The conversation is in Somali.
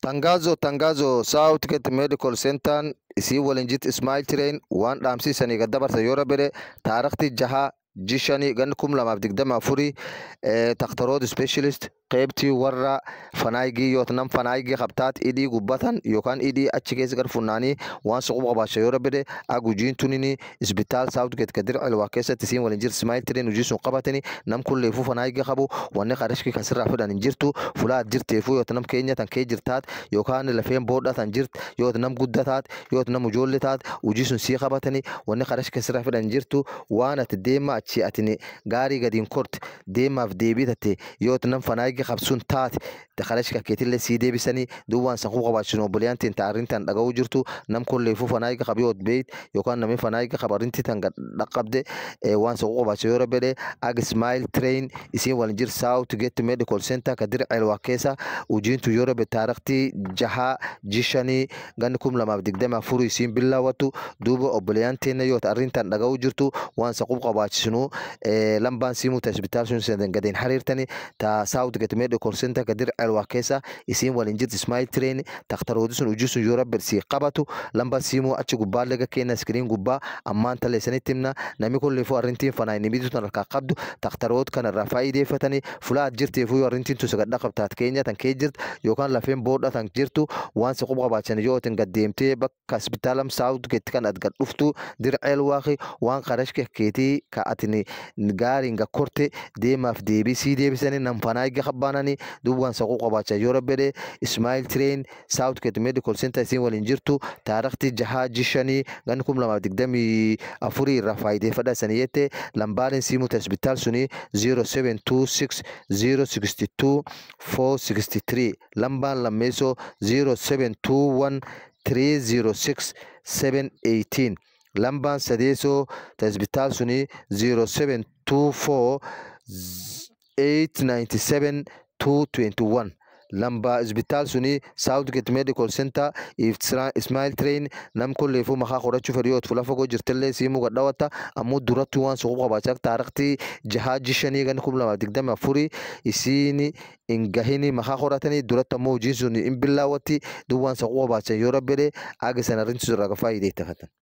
Tangazo tangazo Southgate Medical Center isii walinjid Ismail Train waan dhaamsiisaniga dabarta yoorabere taariikhtii jaha jishani gan kum lamaaf digdama furi eh, takhtarood specialist قيبتي ورا فنايجي يوتنام فنايجي خبطات إدي قبطان يوكان إدي أتشكيز غر فناني وان سقوب غبا شايورة بدي أغجين تونيني إزبطال ساوت كت كدر علواكيسة تسين والنجير سمايل تري نجي سون قباتني نام كل ليفو فنايجي خبو واني قرشكي خسر رافدا ننجيرتو فلا جيرتي فو يوتنام كينيا تن كي جيرتات يوكان لفين بوردة تن جيرت يوتنام قدة تات يوتنام جولتات لتات وجي سون سي خباتني واني قرشكي خسر رافدا ننجيرتو وانا تديما أتشي أتني غاري غدين كورت ديما في يوتنام فنايجي xagga qabsuntaad dakhalashka keetila sii deebisani duwansan ku qabaashino bulyaantinta arrintan dhagaw jirtu namkuleyfu fanaayiga qabyood beyd yokaan nami fanaayiga qab arrintitan dhaqabde waansan ku qabaashiyo rabele ag smile train isin walinjir south gate medical center kadir ceelwaa keesa ujiintu yorabe taarikhtii jaha jishani gani kum lamaaf digdama furu isin bilaawatu duuba obulyaantina yoot arrintan dhagaw jirtu waansan ku qabaashino lamban simuta isbitaal sunsedan gadeen xiriirtani taa south etimede korsenta kadir alwakesa isin walinjit ismail train taktaroodisun ujisun yura bersi qabatu lamba simo achi gubbaa laga keena iskiriin gubbaa ammaan taleessanitimna namni kun leefoo arrintiin fanaa nimitu tan harkaa qabdu taktaroot kana irraa faayideeffatanii fulaat jirteefuu arrintiin tusa gadhaa qabtaat keenya tan kee jirt yookaan lafeen boodhaa tan jirtu waan si quba qabaachan yoo otin gaddeemtee bakka isbitaalam saawut geetti kan adga dhuftu dirceel waaqi waan qarashke keetii ka atin gaariin gakkorte deemaaf deebii sii deebisanii nan fanaa igga qaba banani duubgaansa ku qabaacha yorobede ismail train southgate medical center isin walin jirtu taarikhtii jahaa jishani gan kum lamaaf digdami afuri rafaayde fadhasaniyete lambaalin simuta isbitaal suni zero lambaan lameeso zero lambaan sadeeso ta suni lamba isbitaal suni southgate medical center ismail train nam kolleefu maqaa qora chufaryood fulafagoo jirtallee dhawata amuu duratti waan suqu qabaachaa taarikhtii jahaa jishanii ingahini maqaa qoratanii duratti ammoo suni in billaawatti dub waan agisan arrintisu